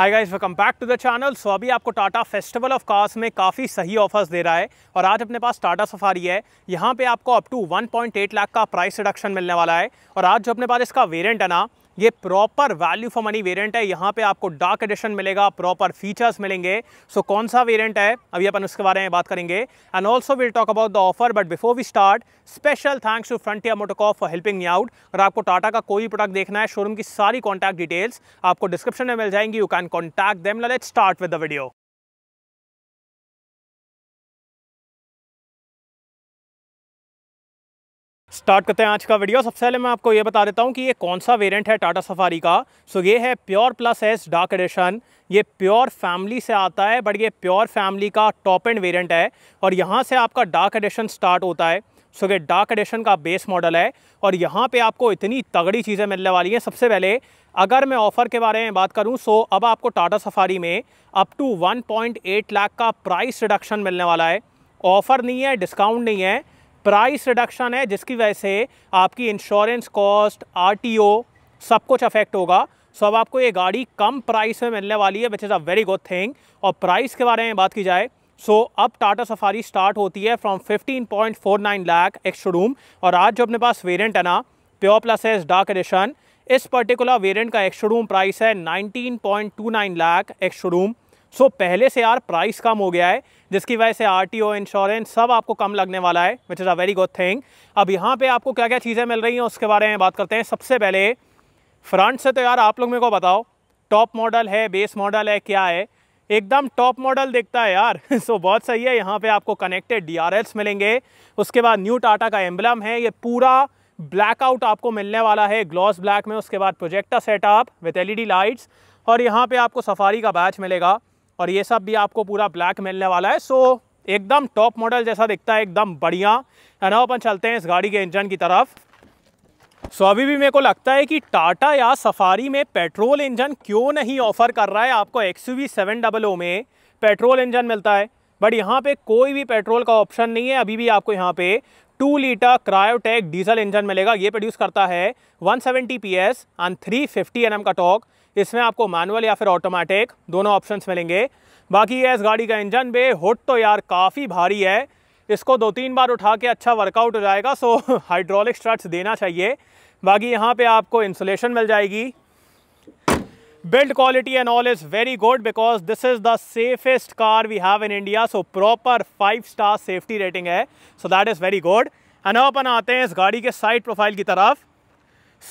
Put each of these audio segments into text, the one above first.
Hi guys welcome back to the channel so अभी आपको Tata festival of cars में काफ़ी सही ऑफर्स दे रहा है और आज अपने पास टाटा सफारी है यहाँ पे आपको अप टू 1.8 लाख का प्राइस रिडक्शन मिलने वाला है और आज जो अपने पास इसका वेरिएंट है ना ये proper value for money variant है यहाँ पे आपको डार्क एडिशन मिलेगा प्रॉपर फीचर्स मिलेंगे सो so, कौन सा वेरिएंट है अभी अपन उसके बारे में बात करेंगे and also will talk about the offer but before we start special thanks to Frontier Motocorp for helping me out अगर आपको टाटा का कोई प्रोडक्ट देखना है शोरूम की सारी कॉन्टैक्ट डिटेल्स आपको डिस्क्रिप्शन में मिल जाएंगी you can contact them let start with the video start करते हैं आज का वीडियो सबसे पहले मैं आपको ये बता देता हूँ कि ये कौन सा वेरिएंट है टाटा सफारी का सो ये है Pure plus S dark edition ये प्योर फैमिली से आता है बट ये प्योर फैमिली का टॉप एंड वेरिएंट है और यहाँ से आपका डार्क एडिशन स्टार्ट होता है सो ये डार्क एडिशन का बेस मॉडल है और यहाँ पर आपको इतनी तगड़ी चीज़ें मिलने वाली हैं सबसे पहले अगर मैं ऑफ़र के बारे में बात करूँ सो अब आपको टाटा सफारी में अप टू वन लाख का प्राइस रिडक्शन मिलने वाला है ऑफ़र नहीं है डिस्काउंट नहीं है प्राइस रिडक्शन है जिसकी वजह से आपकी इंश्योरेंस कॉस्ट आरटीओ सब कुछ अफेक्ट होगा सो अब आपको ये गाड़ी कम प्राइस में मिलने वाली है which is a very good thing और प्राइस के बारे में बात की जाए सो so, अब टाटा सफारी स्टार्ट होती है फ्रॉम 15.49 लाख एक्स शोरूम और आज जो अपने पास वेरिएंट है ना Pure plus S dark edition इस पर्टिकुलर वेरिएंट का एक्स शोरूम प्राइस है 19.29 lakh ex showroom so so, पहले से यार प्राइस कम हो गया है जिसकी वजह से आर टी ओ इंश्योरेंस सब आपको कम लगने वाला है which is a very good thing अब यहाँ पे आपको क्या क्या चीज़ें मिल रही हैं उसके बारे में बात करते हैं सबसे पहले फ्रंट से तो यार आप लोग मेरे को बताओ टॉप मॉडल है बेस मॉडल है क्या है एकदम टॉप मॉडल दिखता है यार सो so, बहुत सही है यहाँ पर आपको कनेक्टेड डी मिलेंगे उसके बाद न्यू टाटा का एम्बलम है ये पूरा ब्लैकआउट आपको मिलने वाला है ग्लॉस ब्लैक में उसके बाद projector setup with LED lights और यहाँ पे आपको सफारी का बैच मिलेगा और ये सब भी आपको पूरा ब्लैक मिलने वाला है सो एकदम टॉप मॉडल जैसा दिखता है एकदम बढ़िया है ना अपन चलते हैं इस गाड़ी के इंजन की तरफ सो अभी भी मेरे को लगता है कि टाटा या सफारी में पेट्रोल इंजन क्यों नहीं ऑफर कर रहा है आपको X U seven double O में पेट्रोल इंजन मिलता है बट यहाँ पे कोई भी पेट्रोल का ऑप्शन नहीं है अभी भी आपको यहाँ पे two litre Kryotec diesel engine मिलेगा ये प्रोड्यूस करता है 170 एस एंड 350 फिफ्टी का टॉक इसमें आपको मैनुअल या फिर ऑटोमेटिक दोनों ऑप्शंस मिलेंगे बाकी ये इस गाड़ी का इंजन बे हुड तो यार काफ़ी भारी है इसको दो तीन बार उठा के अच्छा वर्कआउट हो जाएगा सो हाइड्रोलिक स्ट्रट्स देना चाहिए बाकी यहाँ पे आपको इंसुलेशन मिल जाएगी build quality and all is very good because this is the safest car we have in India so proper five star safety rating है. So that is very good and अपन आते हैं इस गाड़ी के साइड प्रोफाइल की तरफ.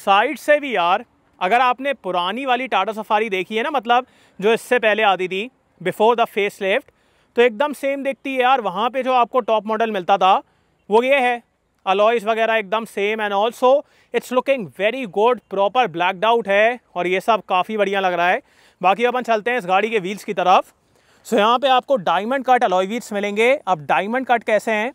Side से भी यार अगर आपने पुरानी वाली टाटा सफारी देखी है ना मतलब जो इससे पहले आती थी बिफोर द फेस लेफ्ट तो एकदम सेम देखती है यार वहाँ पे जो आपको टॉप मॉडल मिलता था वो ये है अलॉयस वगैरह एकदम same and also it's looking very good proper blacked out है और ये सब काफ़ी बढ़िया लग रहा है बाकी अपन चलते हैं इस गाड़ी के व्हील्स की तरफ सो so, यहाँ पे आपको डायमंड कट अलॉय व्हील्स मिलेंगे अब डायमंड कट कैसे हैं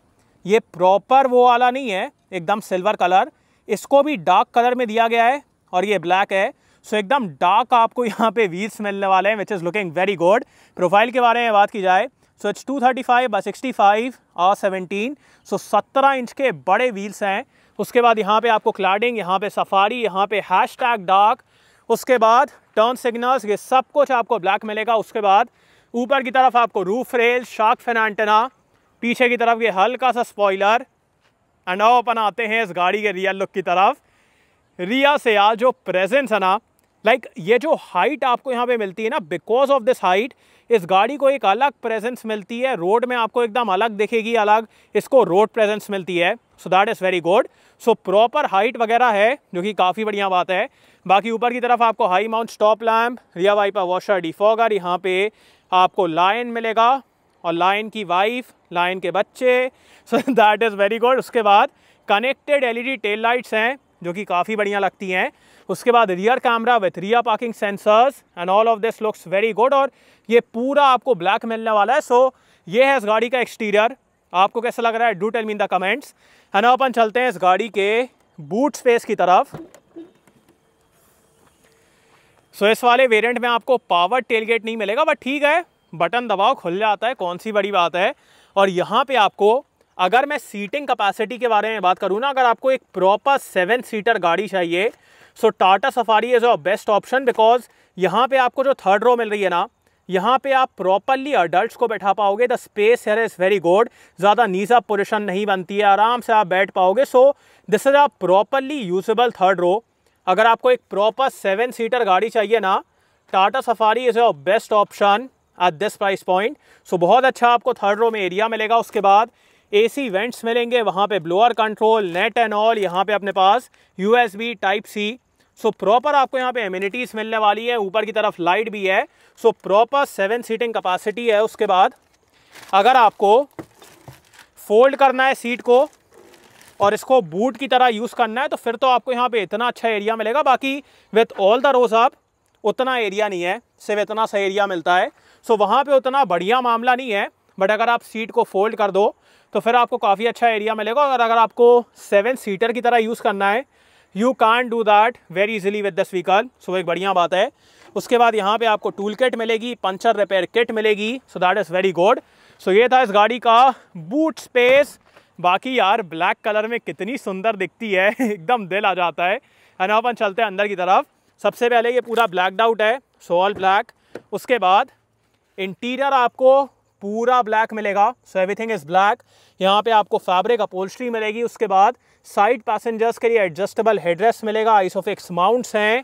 ये प्रॉपर वो वाला नहीं है एकदम सिल्वर कलर इसको भी डार्क कलर में दिया गया है और ये ब्लैक है सो so, एकदम डार्क आपको यहाँ पे व्हील्स मिलने वाले हैं which is looking very good profile के बारे में बात की जाए so it's two thirty five by sixty five और सेवनटीन सो सत्रह इंच के बड़े व्हील्स हैं उसके बाद यहाँ पे आपको क्लाडिंग यहाँ पे सफारी यहाँ पे हैश टैग डार्क उसके बाद टर्न सिग्नल्स ये सब कुछ आपको ब्लैक मिलेगा उसके बाद ऊपर की तरफ आपको रूफ रेल शार्क फेनाटना पीछे की तरफ ये हल्का सा स्पॉयलर एंड अपन आते हैं इस गाड़ी के रियल लुक की तरफ रिया से आ जो प्रेजेंस है ना लाइक ये जो हाइट आपको यहाँ पे मिलती है ना बिकॉज ऑफ दिस हाइट इस गाड़ी को एक अलग प्रेजेंस मिलती है रोड में आपको एकदम अलग दिखेगी अलग इसको रोड प्रेजेंस मिलती है so that is very good so proper height वगैरह है जो कि काफ़ी बढ़िया बात है बाकी ऊपर की तरफ आपको high mount stop lamp rear wiper washer defogger यहाँ पे आपको लाइन मिलेगा और लाइन की वाइफ लाइन के बच्चे so that is very good उसके बाद कनेक्टेड एलईडी टेल लाइट्स हैं जो कि काफ़ी बढ़िया लगती हैं उसके बाद rear camera with rear parking sensors and all of this looks very good और ये पूरा आपको ब्लैक मिलने वाला है सो ये है इस गाड़ी का एक्सटीरियर आपको कैसा लग रहा है do tell me in the comments है ना अपन चलते हैं इस गाड़ी के बूट स्पेस की तरफ सो so, इस वाले वेरिएंट में आपको पावर टेलगेट नहीं मिलेगा बट ठीक है बटन दबाओ खुल जाता है कौन सी बड़ी बात है और यहाँ पे आपको अगर मैं सीटिंग कैपेसिटी के बारे में बात करूँ ना अगर आपको एक प्रॉपर सेवन सीटर गाड़ी चाहिए so Tata Safari is a best option because यहाँ पे आपको जो थर्ड रो मिल रही है ना यहाँ पे आप प्रॉपरली अडल्ट को बैठा पाओगे the space here is very good ज़्यादा नीजा पोजिशन नहीं बनती है आराम से आप बैठ पाओगे so this is a properly usable third row अगर आपको एक प्रॉपर सेवन सीटर गाड़ी चाहिए ना Tata Safari is a best option at this price point so बहुत अच्छा आपको थर्ड रो में एरिया मिलेगा उसके बाद एसी वेंट्स मिलेंगे वहाँ पे ब्लोअर कंट्रोल नेट एंड ऑल यहाँ पे अपने पास USB type C so proper आपको यहाँ पे एम्यूनिटीज़ मिलने वाली है ऊपर की तरफ लाइट भी है so proper seven seating capacity है उसके बाद अगर आपको फोल्ड करना है सीट को और इसको बूट की तरह यूज़ करना है तो फिर तो आपको यहाँ पे इतना अच्छा एरिया मिलेगा बाकी विथ ऑल द रोज़ आप उतना एरिया नहीं है सिर्फ इतना सा एरिया मिलता है सो वहाँ पे उतना बढ़िया मामला नहीं है बट अगर आप सीट को फोल्ड कर दो तो फिर आपको काफ़ी अच्छा एरिया मिलेगा और अगर आपको सेवन सीटर की तरह यूज़ करना है you can do that very easily with the स्वीकर सो एक बढ़िया बात है उसके बाद यहाँ पे आपको टूल किट मिलेगी पंचर रिपेयर किट मिलेगी so that is very good so ये था इस गाड़ी का बूट स्पेस बाकी यार ब्लैक कलर में कितनी सुंदर दिखती है एकदम दिल आ जाता है एंड अपन चलते हैं अंदर की तरफ सबसे पहले ये पूरा ब्लैक डाउट है ऑल ब्लैक उसके बाद इंटीरियर आपको पूरा ब्लैक मिलेगा सो एवरीथिंग इज़ ब्लैक यहाँ पे आपको फैब्रिक अपोल्स्ट्री मिलेगी उसके बाद साइड पैसेंजर्स के लिए एडजस्टेबल हेडरेस मिलेगा आइसोफिक्स माउंट्स हैं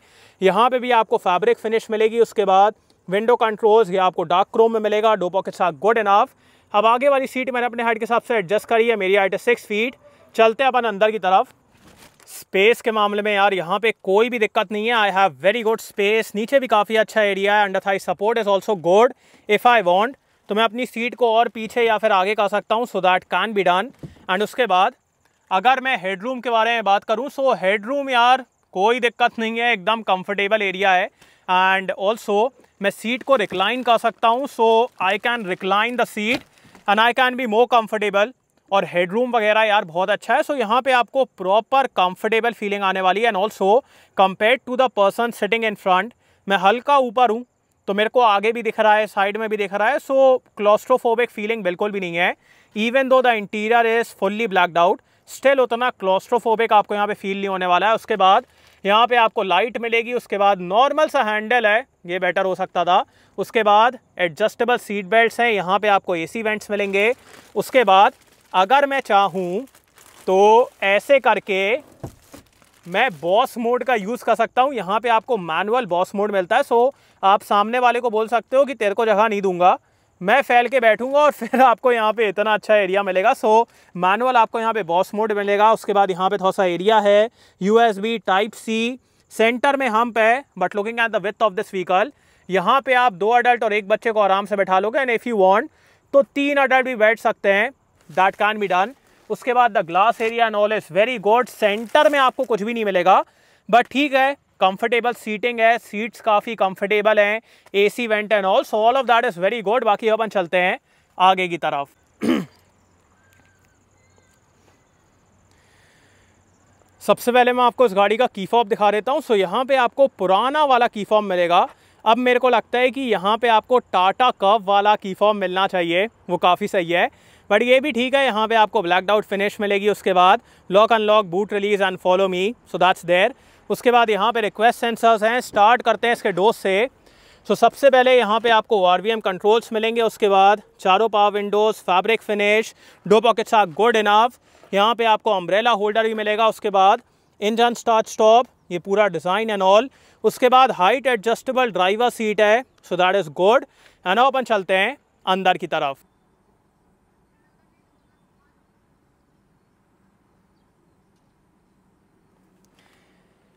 यहाँ पे भी आपको फैब्रिक फिनिश मिलेगी उसके बाद विंडो कंट्रोल्स ये आपको डार्क क्रोम में मिलेगा डोपो के साथ गुड इनाफ अब आगे वाली सीट मैंने अपने हाइट के हिसाब से एडजस्ट करी है मेरी हाइट है सिक्स फीट चलते अपन अंदर की तरफ स्पेस के मामले में यार यहाँ पे कोई भी दिक्कत नहीं है I have very good space नीचे भी काफ़ी अच्छा एरिया है under thigh support is also good if I want तो मैं अपनी सीट को और पीछे या फिर आगे कर सकता हूँ so that can be done and उसके बाद अगर मैं हेडरूम के बारे में बात करूँ सो हेडरूम यार कोई दिक्कत नहीं है एकदम कंफर्टेबल एरिया है एंड ऑल्सो मैं सीट को रिक्लाइन कर सकता हूँ so I can recline the seat and I can be more comfortable और हेडरूम वगैरह यार बहुत अच्छा है सो so, यहाँ पे आपको प्रॉपर कंफर्टेबल फीलिंग आने वाली है and also compare to the person sitting in front मैं हल्का ऊपर हूँ तो मेरे को आगे भी दिख रहा है साइड में भी दिख रहा है सो क्लॉस्ट्रोफोबिक फीलिंग बिल्कुल भी नहीं है even though the interior is fully blacked out still उतना क्लॉस्ट्रोफोबिक आपको यहाँ पे फील नहीं होने वाला है उसके बाद यहाँ पे आपको लाइट मिलेगी उसके बाद नॉर्मल सा हैंडल है ये बेटर हो सकता था उसके बाद एडजस्टेबल सीट बेल्ट हैं यहाँ पे आपको सी वेंट्स मिलेंगे उसके बाद अगर मैं चाहूँ तो ऐसे करके मैं बॉस मोड का यूज़ कर सकता हूँ यहाँ पे आपको मैनुअल बॉस मोड मिलता है सो आप सामने वाले को बोल सकते हो कि तेरे को जगह नहीं दूंगा मैं फैल के बैठूंगा और फिर आपको यहाँ पे इतना अच्छा एरिया मिलेगा सो मैनुअल आपको यहाँ पे बॉस मोड मिलेगा उसके बाद यहाँ पे थोड़ा सा एरिया है यू टाइप सी सेंटर में हम पे but looking at the width of this vehicle यहाँ पे आप दो अडल्ट और एक बच्चे को आराम से बैठा लोगे एंड इफ़ यू वॉन्ट तो तीन अडल्ट भी बैठ सकते हैं दैट कैन बी डन उसके बाद the glass area and all is very good centre में आपको कुछ भी नहीं मिलेगा बट ठीक है कंफर्टेबल सीटिंग है सीट्स काफ़ी कंफर्टेबल हैं AC vent and all so all of that is very good बाकी अपन चलते हैं आगे की तरफ सबसे पहले मैं आपको इस गाड़ी का की फॉर्म दिखा देता हूँ सो यहाँ पे आपको पुराना वाला की फॉर्म मिलेगा अब मेरे को लगता है कि यहाँ पे आपको टाटा कव वाला की फॉर्म मिलना चाहिए वो काफ़ी सही है बट ये भी ठीक है यहाँ पे आपको ब्लैक आउट फिनिश मिलेगी उसके बाद lock unlock boot release and follow me so that's there उसके बाद यहाँ पे रिक्वेस्ट सेंसर्स हैं स्टार्ट करते हैं इसके डोज से सो so, सबसे पहले यहाँ पे आपको आर कंट्रोल्स मिलेंगे उसके बाद चारों power windows fabric finish door pockets are good enough यहाँ पे आपको अम्ब्रेला होल्डर भी मिलेगा उसके बाद इंजन स्टार्ट स्टॉप ये पूरा डिज़ाइन एंड ऑल उसके बाद हाइट एडजस्टेबल ड्राइवर सीट है so that is good and अपन चलते हैं अंदर की तरफ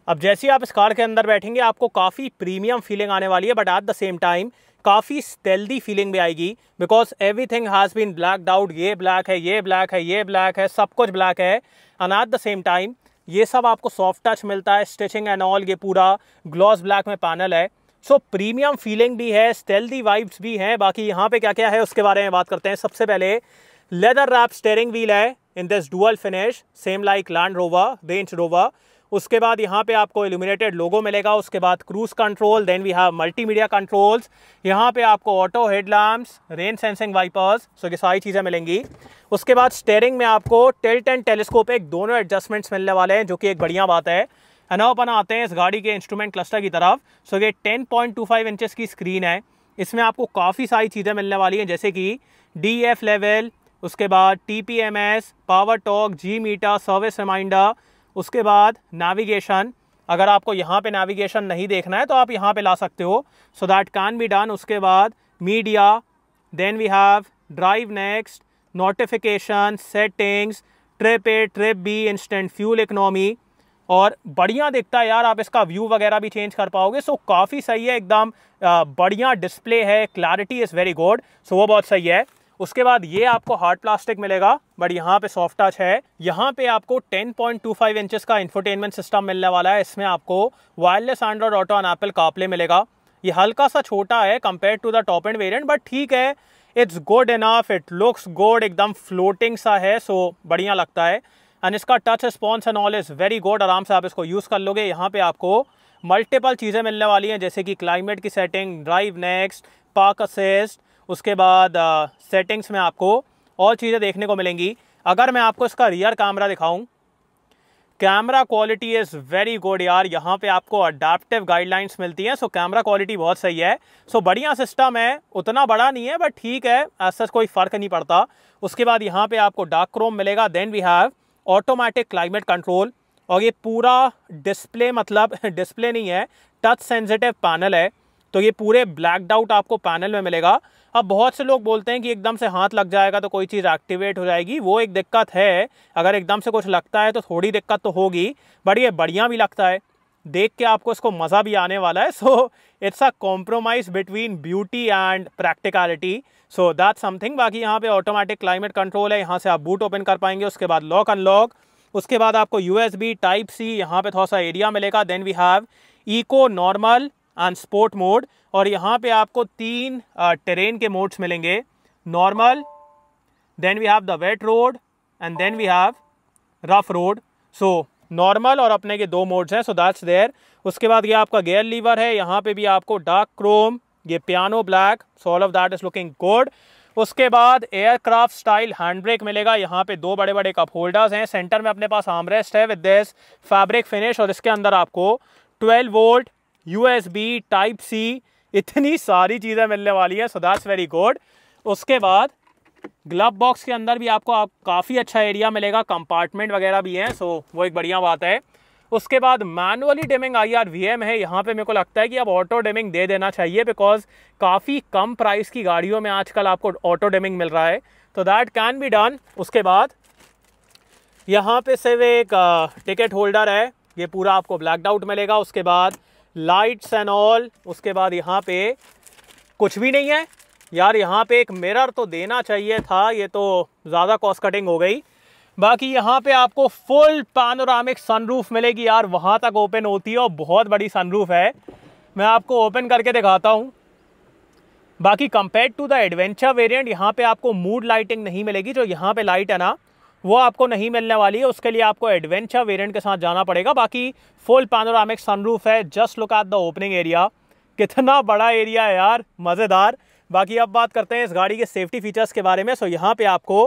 अब जैसे ही आप इस कार के अंदर बैठेंगे आपको काफ़ी प्रीमियम फीलिंग आने वाली है but at the same time काफ़ी स्टेल्दी फीलिंग भी आएगी because everything has been black out ये ब्लैक है ये ब्लैक है ये ब्लैक है सब कुछ ब्लैक है and at the same time ये सब आपको सॉफ्ट टच मिलता है स्टिचिंग एंड ऑल ये पूरा ग्लॉस ब्लैक में पैनल है सो प्रीमियम फीलिंग भी है स्टेल्दी वाइब्स भी हैं बाकी यहाँ पे क्या क्या है उसके बारे में बात करते हैं सबसे पहले लेदर रैप स्टेयरिंग व्हील है in this dual finish same like Land Rover Range Rover उसके बाद यहाँ पे आपको एल्यूमिनेटेड लोगो मिलेगा उसके बाद cruise control then we have multimedia controls यहाँ पे आपको auto headlamps rain sensing wipers so ये सारी चीज़ें मिलेंगी उसके बाद स्टेयरिंग में आपको टेल्ट एंड टेलीस्कोपिक दोनों एडजस्टमेंट्स मिलने वाले हैं जो कि एक बढ़िया बात है है आते हैं इस गाड़ी के इंस्ट्रूमेंट क्लस्टर की तरफ सो ये टेन पॉइंट की स्क्रीन है इसमें आपको काफ़ी सारी चीज़ें मिलने वाली हैं जैसे कि डी एफ लेवल उसके बाद T P M S power torque G meter service reminder उसके बाद नाविगेशन अगर आपको यहाँ पे नेविगेशन नहीं देखना है तो आप यहाँ पे ला सकते हो so that can be done उसके बाद media then we have drive next notification settings trip A trip B instant fuel economy और बढ़िया दिखता है यार आप इसका व्यू वगैरह भी चेंज कर पाओगे सो काफ़ी सही है एकदम बढ़िया डिस्प्ले है clarity is very good so वो बहुत सही है उसके बाद ये आपको हार्ड प्लास्टिक मिलेगा बट यहाँ पे सॉफ्ट टच है यहाँ पे आपको 10.25 पॉइंट इंचज का इन्फोटेनमेंट सिस्टम मिलने वाला है इसमें आपको wireless Android Auto and Apple CarPlay मिलेगा ये हल्का सा छोटा है compare to the top end variant but ठीक है it's good enough it looks good एकदम फ्लोटिंग सा है सो बढ़िया लगता है एंड इसका touch response and all is very good आराम से आप इसको यूज़ कर लोगे यहाँ पे आपको मल्टीपल चीज़ें मिलने वाली हैं जैसे कि क्लाइमेट की setting drive next park assist उसके बाद सेटिंग्स में आपको और चीज़ें देखने को मिलेंगी अगर मैं आपको इसका रियर कैमरा दिखाऊं camera quality is very good यार यहाँ पे आपको अडाप्टिव गाइडलाइंस मिलती हैं सो कैमरा क्वालिटी बहुत सही है सो बढ़िया सिस्टम है उतना बड़ा नहीं है बट ठीक है ऐसा कोई फ़र्क नहीं पड़ता उसके बाद यहाँ पर आपको डार्क क्रोम मिलेगा then we have automatic climate control और ये पूरा डिस्प्ले मतलब डिस्प्ले नहीं है टच सेंसिटिव पैनल है तो ये पूरे ब्लैकड आउट आपको पैनल में मिलेगा अब बहुत से लोग बोलते हैं कि एकदम से हाथ लग जाएगा तो कोई चीज़ एक्टिवेट हो जाएगी वो एक दिक्कत है अगर एकदम से कुछ लगता है तो थोड़ी दिक्कत तो होगी बट ये बढ़िया भी लगता है देख के आपको इसको मज़ा भी आने वाला है so it's a compromise between beauty and practicality so that something बाकी यहाँ पे ऑटोमेटिक क्लाइमेट कंट्रोल है यहाँ से आप बूट ओपन कर पाएंगे उसके बाद लॉक अनलॉक उसके बाद आपको यूएसबी बी टाइप सी यहाँ पे थोड़ा सा एरिया मिलेगा then we have eco normal and sport mode और यहाँ पे आपको तीन ट्रेन के मोड्स मिलेंगे normal then we have the wet road and then we have rough road so normal और अपने के दो मोड्स हैं सो दैट्स देयर उसके बाद ये आपका गेयर लीवर है यहाँ पे भी आपको डार्क क्रोम ये piano black so all of that is looking good उसके बाद एयरक्राफ्ट स्टाइल हैंड ब्रेक मिलेगा यहाँ पे दो बड़े बड़े कप होल्डर्स हैं सेंटर में अपने पास आमरेस्ट है विद दिस फैब्रिक फिनिश और इसके अंदर आपको 12 वोल्ट यूएसबी टाइप सी इतनी सारी चीज़ें मिलने वाली है सो दैट्स वेरी गुड उसके बाद ग्लव बॉक्स के अंदर भी आपको आप काफ़ी अच्छा एरिया मिलेगा कंपार्टमेंट वगैरह भी हैं सो वो एक बढ़िया बात है उसके बाद manually dimming I R V M है यहाँ पे मेरे को लगता है कि अब ऑटो डिमिंग दे देना चाहिए बिकॉज काफ़ी कम प्राइस की गाड़ियों में आजकल आपको ऑटो डिमिंग मिल रहा है तो दैट कैन बी डन उसके बाद यहाँ पे सिर्फ एक टिकट uh, होल्डर है ये पूरा आपको ब्लैकड आउट मिलेगा उसके बाद लाइट्स एंड ऑल उसके बाद यहाँ पे कुछ भी नहीं है यार यहाँ पे एक मिरर तो देना चाहिए था ये तो ज़्यादा कॉस्ट कटिंग हो गई बाकी यहाँ पे आपको फुल पैनोरामिक सनरूफ मिलेगी यार वहाँ तक ओपन होती है और बहुत बड़ी सनरूफ है मैं आपको ओपन करके दिखाता हूँ बाकी compare to the adventure variant यहाँ पे आपको मूड लाइटिंग नहीं मिलेगी जो यहाँ पे लाइट है ना वो आपको नहीं मिलने वाली है उसके लिए आपको एडवेंचर वेरिएंट के साथ जाना पड़ेगा बाकी फुल पैनोरामिक सनरूफ है just look at the opening area कितना बड़ा एरिया है यार मज़ेदार बाकी अब बात करते हैं इस गाड़ी के सेफ्टी फीचर्स के बारे में सो यहाँ पे आपको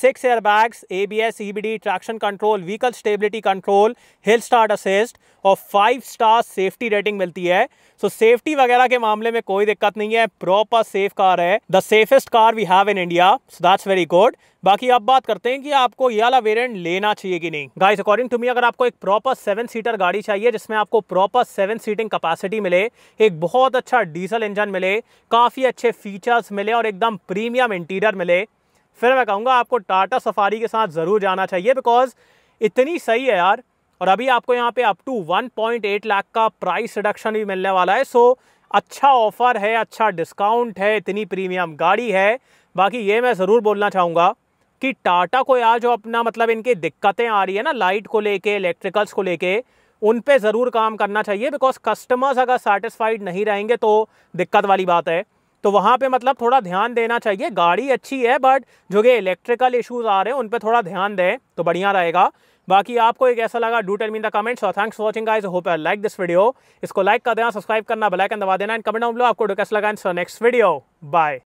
six air bags A B S E B D traction control vehicle stability control hill start assist और फाइव स्टार सेफ्टी रेटिंग मिलती है सो सेफ्टी वगैरह के मामले में कोई दिक्कत नहीं है प्रॉपर सेफ कार है the safest car we have in India so that's very good बाकी अब बात करते हैं कि आपको ये वाला वेरिएंट लेना चाहिए कि नहीं गाइस अकॉर्डिंग टू मी अगर आपको एक प्रॉपर सेवन सीटर गाड़ी चाहिए जिसमें आपको प्रॉपर सेवन सीटिंग कैपेसिटी मिले एक बहुत अच्छा डीजल इंजन मिले काफ़ी अच्छे फी फीचर्स मिले और एकदम प्रीमियम इंटीरियर मिले फिर मैं कहूँगा आपको टाटा सफारी के साथ ज़रूर जाना चाहिए बिकॉज इतनी सही है यार और अभी आपको यहाँ पे अप टू 1.8 लाख का प्राइस रिडक्शन भी मिलने वाला है सो अच्छा ऑफ़र है अच्छा डिस्काउंट है इतनी प्रीमियम गाड़ी है बाकी ये मैं ज़रूर बोलना चाहूँगा कि टाटा को यार जो अपना मतलब इनकी दिक्कतें आ रही है ना लाइट को लेके इलेक्ट्रिकल्स को लेके उन पे ज़रूर काम करना चाहिए बिकॉज कस्टमर्स अगर सेटिस्फाइड नहीं रहेंगे तो दिक्कत वाली बात है तो वहाँ पे मतलब थोड़ा ध्यान देना चाहिए गाड़ी अच्छी है बट जो कि इलेक्ट्रिकल इशूज़ आ रहे हैं उन पर थोड़ा ध्यान दें तो बढ़िया रहेगा बाकी आपको एक ऐसा लगा do tell me the comments और thanks for watching I hope like this video इसको लाइक कर देना सब्सक्राइब करना बेल आइकन दबा देना एंड कमेंट डाउन आपको कैसा लगा इन नेक्स्ट वीडियो बाय